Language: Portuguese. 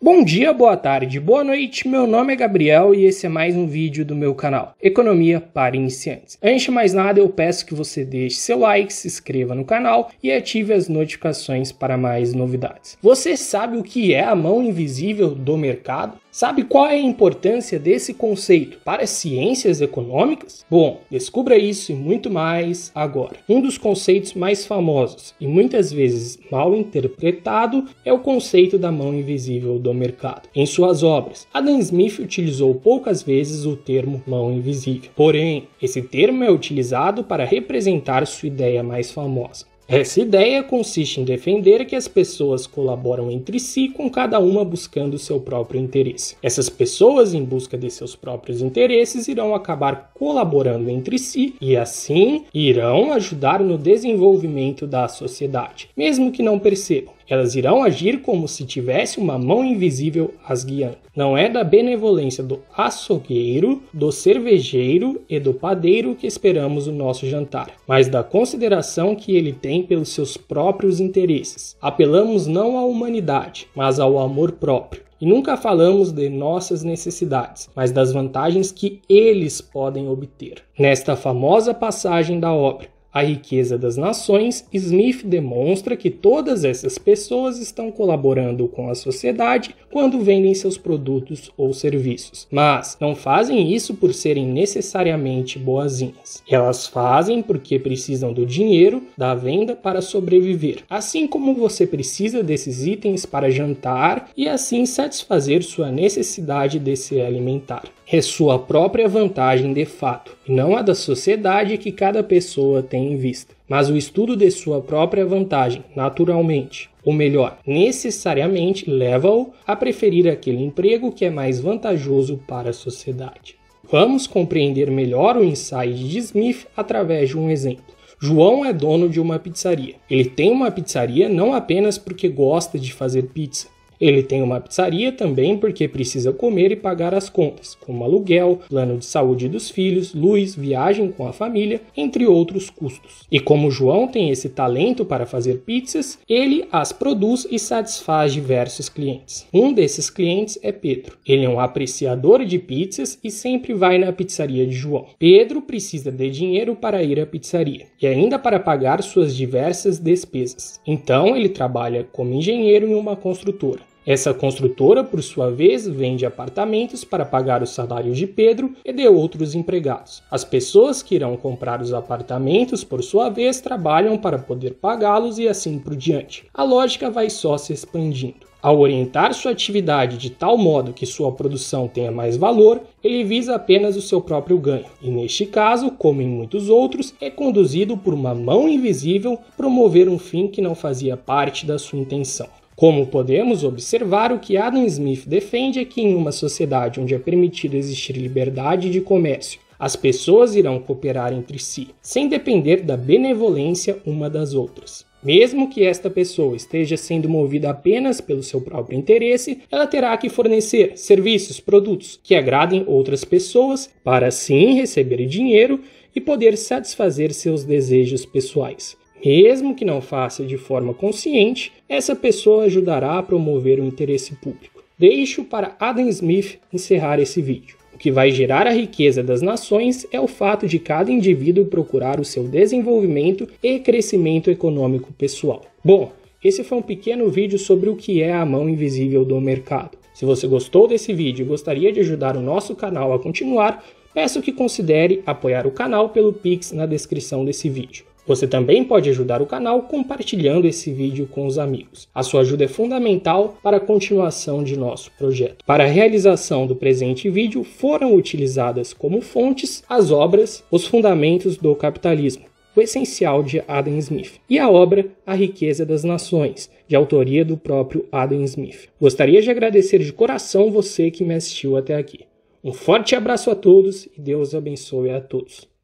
Bom dia, boa tarde, boa noite, meu nome é Gabriel e esse é mais um vídeo do meu canal Economia para Iniciantes. Antes de mais nada, eu peço que você deixe seu like, se inscreva no canal e ative as notificações para mais novidades. Você sabe o que é a mão invisível do mercado? Sabe qual é a importância desse conceito para as ciências econômicas? Bom, descubra isso e muito mais agora. Um dos conceitos mais famosos e muitas vezes mal interpretado é o conceito da mão invisível do mercado. Em suas obras, Adam Smith utilizou poucas vezes o termo mão invisível. Porém, esse termo é utilizado para representar sua ideia mais famosa. Essa ideia consiste em defender que as pessoas colaboram entre si, com cada uma buscando seu próprio interesse. Essas pessoas, em busca de seus próprios interesses, irão acabar colaborando entre si e, assim, irão ajudar no desenvolvimento da sociedade, mesmo que não percebam. Elas irão agir como se tivesse uma mão invisível as guiando. Não é da benevolência do açougueiro, do cervejeiro e do padeiro que esperamos o nosso jantar, mas da consideração que ele tem pelos seus próprios interesses. Apelamos não à humanidade, mas ao amor próprio. E nunca falamos de nossas necessidades, mas das vantagens que eles podem obter. Nesta famosa passagem da obra, a Riqueza das Nações, Smith demonstra que todas essas pessoas estão colaborando com a sociedade quando vendem seus produtos ou serviços, mas não fazem isso por serem necessariamente boazinhas. Elas fazem porque precisam do dinheiro da venda para sobreviver, assim como você precisa desses itens para jantar e assim satisfazer sua necessidade de se alimentar é sua própria vantagem de fato, e não a da sociedade que cada pessoa tem em vista, mas o estudo de sua própria vantagem, naturalmente. Ou melhor, necessariamente leva-o a preferir aquele emprego que é mais vantajoso para a sociedade. Vamos compreender melhor o insight de Smith através de um exemplo. João é dono de uma pizzaria. Ele tem uma pizzaria não apenas porque gosta de fazer pizza, ele tem uma pizzaria também porque precisa comer e pagar as contas, como aluguel, plano de saúde dos filhos, luz, viagem com a família, entre outros custos. E como João tem esse talento para fazer pizzas, ele as produz e satisfaz diversos clientes. Um desses clientes é Pedro. Ele é um apreciador de pizzas e sempre vai na pizzaria de João. Pedro precisa de dinheiro para ir à pizzaria e ainda para pagar suas diversas despesas. Então ele trabalha como engenheiro em uma construtora. Essa construtora, por sua vez, vende apartamentos para pagar os salários de Pedro e de outros empregados. As pessoas que irão comprar os apartamentos, por sua vez, trabalham para poder pagá-los e assim por diante. A lógica vai só se expandindo. Ao orientar sua atividade de tal modo que sua produção tenha mais valor, ele visa apenas o seu próprio ganho, e neste caso, como em muitos outros, é conduzido por uma mão invisível promover um fim que não fazia parte da sua intenção. Como podemos observar, o que Adam Smith defende é que em uma sociedade onde é permitido existir liberdade de comércio, as pessoas irão cooperar entre si, sem depender da benevolência uma das outras. Mesmo que esta pessoa esteja sendo movida apenas pelo seu próprio interesse, ela terá que fornecer serviços, produtos que agradem outras pessoas para assim receber dinheiro e poder satisfazer seus desejos pessoais. Mesmo que não faça de forma consciente, essa pessoa ajudará a promover o interesse público. Deixo para Adam Smith encerrar esse vídeo. O que vai gerar a riqueza das nações é o fato de cada indivíduo procurar o seu desenvolvimento e crescimento econômico pessoal. Bom, esse foi um pequeno vídeo sobre o que é a mão invisível do mercado. Se você gostou desse vídeo e gostaria de ajudar o nosso canal a continuar, peço que considere apoiar o canal pelo Pix na descrição desse vídeo. Você também pode ajudar o canal compartilhando esse vídeo com os amigos. A sua ajuda é fundamental para a continuação de nosso projeto. Para a realização do presente vídeo foram utilizadas como fontes as obras Os Fundamentos do Capitalismo, o Essencial de Adam Smith, e a obra A Riqueza das Nações, de autoria do próprio Adam Smith. Gostaria de agradecer de coração você que me assistiu até aqui. Um forte abraço a todos e Deus abençoe a todos.